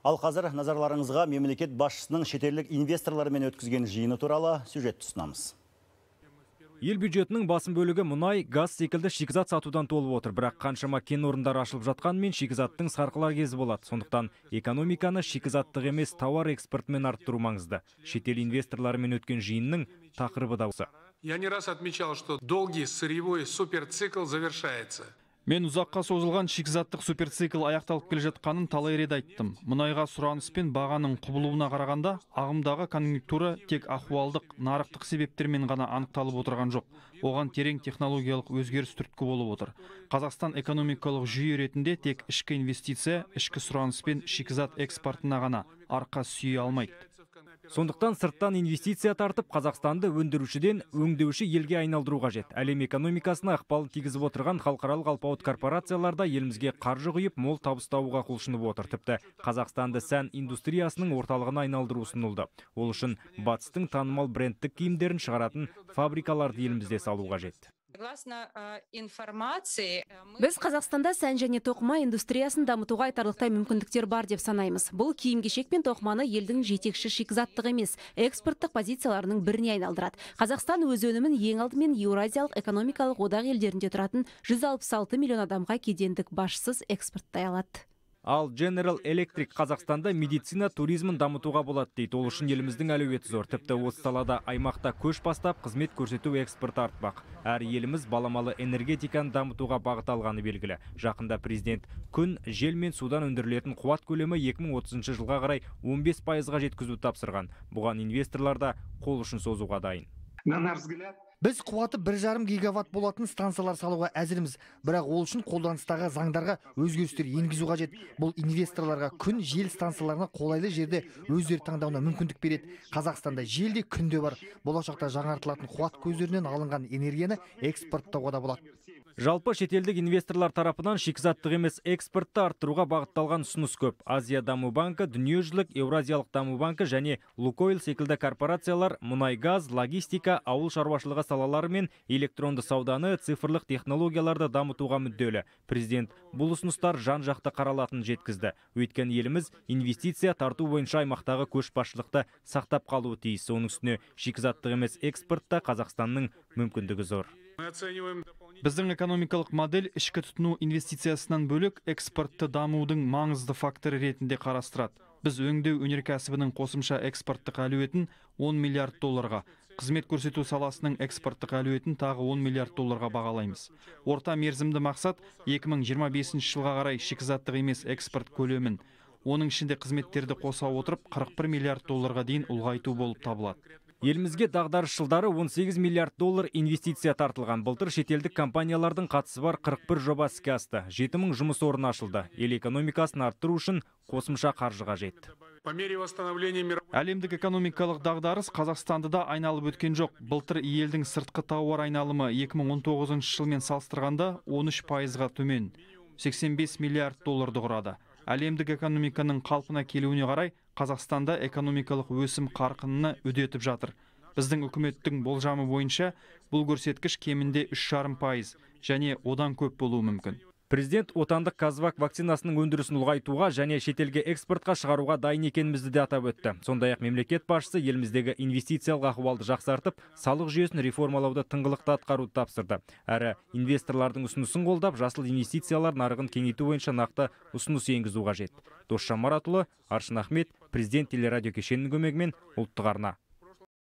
Ал қазір назарларыңызға мемлекет басшысының шетелдік инвесторлармен өткізген жиыны туралы сюжет ұсынамыз. Ел бюджетінің басым бөлігі мұнай, газ секілді шикізат сатудан толып отыр, бірақ қаншама кен орындар ашылып мен шикізаттың сарқылар кезі болады. Сондықтан экономиканы шикізаттық емес тауар экспортмен арттыру маңызды. Шетел инвесторларымен өткен жиынның тақырыбы да осы. Я не раз отмечал, что долгий сырьевой суперцикл завершается мен ұзаққа созылған шикізаттық суперцикл аяқталып келе жатқанын талай рет айттым мұнайға сұраныс пен бағаның құбылуына қарағанда ағымдағы конъюнктура тек ахуалдық нарықтық себептермен ғана анықталып отырған жоқ оған терең технологиялық өзгеріс түрткі болып отыр қазақстан экономикалық жүйе ретінде тек ішкі инвестиция ішкі сұраныс пен шикізат экспортына ғана арқа сүйе алмайды сондықтан сырттан инвестиция тартып қазақстанды өндірушіден өңдеуші елге айналдыру қажет әлем экономикасына ықпалын тигізіп отырған халықаралық алпауыт корпорациялар да елімізге қаржы құйып мол табыс табуға құлшынып отыр тіпті қазақстанды сән индустриясының орталығына айналдыру ұсынылды ол үшін батыстың танымал брендтік киімдерін шығаратын фабрикаларды елімізде салу қажет Э, біз қазақстанда сән және тоқыма индустриясын дамытуға айтарлықтай мүмкіндіктер бар деп санаймыз бұл киім кешек пен тоқыманы елдің жетекші шикізаттық емес экспорттық позицияларының біріне айналдырады қазақстан өз өнімін ең алдымен еуразиялық экономикалық одақ елдерінде тұратын 166 миллион адамға кедендік бажсыз экспорттай алады ал General Electric Қазақстанда медицина туризмін дамытуға болады дейді. Ол үшін еліміздің әлеуеті зор. Тіпті осы салада аймақта көш бастап, қызмет көрсету экспорт артпақ. Әр еліміз баламалы энергетиканы дамытуға алғаны белгілі. Жақында президент күн жел мен судан өндірілетін қуат көлемі 2030 жылға қарай 15 пайызға жеткізуді тапсырған. Бұған инвесторлар да қол ұшын созуға дайын. На наш біз қуаты бір жарым гигаватт болатын станциялар салуға әзірміз бірақ ол үшін қолданыстағы заңдарға өзгерістер енгізу қажет бұл инвесторларға күн жел станцияларына қолайлы жерде өздері таңдауына мүмкіндік береді қазақстанда жел де күн де бар болашақта жаңартылатын қуат көздерінен алынған энергияны экспорттауға да болады жалпы шетелдік инвесторлар тарапынан шикізаттық емес экспортты арттыруға бағытталған ұсыныс көп азия даму банкі дүниежүзілік еуразиялық даму банкі және лукойл секілді корпорациялар мұнай газ логистика ауыл шаруашылығы салалары мен электронды сауданы цифрлық технологияларды дамытуға мүдделі президент бұл ұсыныстар жан жақты қаралатынын жеткізді өйткені еліміз инвестиция тарту бойынша аймақтағы көшбасшылықты сақтап қалуы тиіс оның үстіне шикізаттық емес экспортта қазақстанның мүмкіндігі зор біздің экономикалық модель ішкі тұтыну инвестициясынан бөлек экспортты дамудың маңызды факторы ретінде қарастырады біз өңдеу өнеркәсібінің қосымша экспорттық әлеуетін 10 миллиард долларға қызмет көрсету саласының экспорттық әлеуетін тағы 10 миллиард долларға бағалаймыз орта мерзімді мақсат 2025 жылға қарай шикізаттық емес экспорт көлемін оның ішінде қызметтерді қоса отырып 41 миллиард долларға дейін ұлғайту болып табылады елімізге дағдарыс жылдары 18 миллиард доллар инвестиция тартылған былтыр шетелдік компаниялардың қатысы бар 41 жоба іске асты жеті жұмыс орны ашылды ел экономикасын арттыру үшін қосымша қаржыға қажет по мере восстановления әлемдік экономикалық дағдарыс қазақстанды да айналып өткен жоқ былтыр елдің сыртқы тауар айналымы 2019 жылмен салыстырғанда 13 пайызға төмен 85 миллиард долларды құрады әлемдік экономиканың қалпына келуіне қарай қазақстанда экономикалық өсім қарқынына үдетіп жатыр біздің үкіметтің болжамы бойынша бұл көрсеткіш кемінде үш жарым пайыз және одан көп болуы мүмкін президент отандық казвак вакцинасының өндірісін ұлғайтуға және шетелге экспортқа шығаруға дайын екенімізді де атап өтті сондай ақ мемлекет басшысы еліміздегі инвестициялық ахуалды жақсартып салық жүйесін реформалауды тыңғылықты атқаруды тапсырды әрі инвесторлардың ұсынысын қолдап жасыл инвестициялар нарығын кеңейту бойынша нақты ұсыныс енгізу қажет досжан маратұлы аршын ахмет президент телерадио кешенінің көмегімен ұлттық арна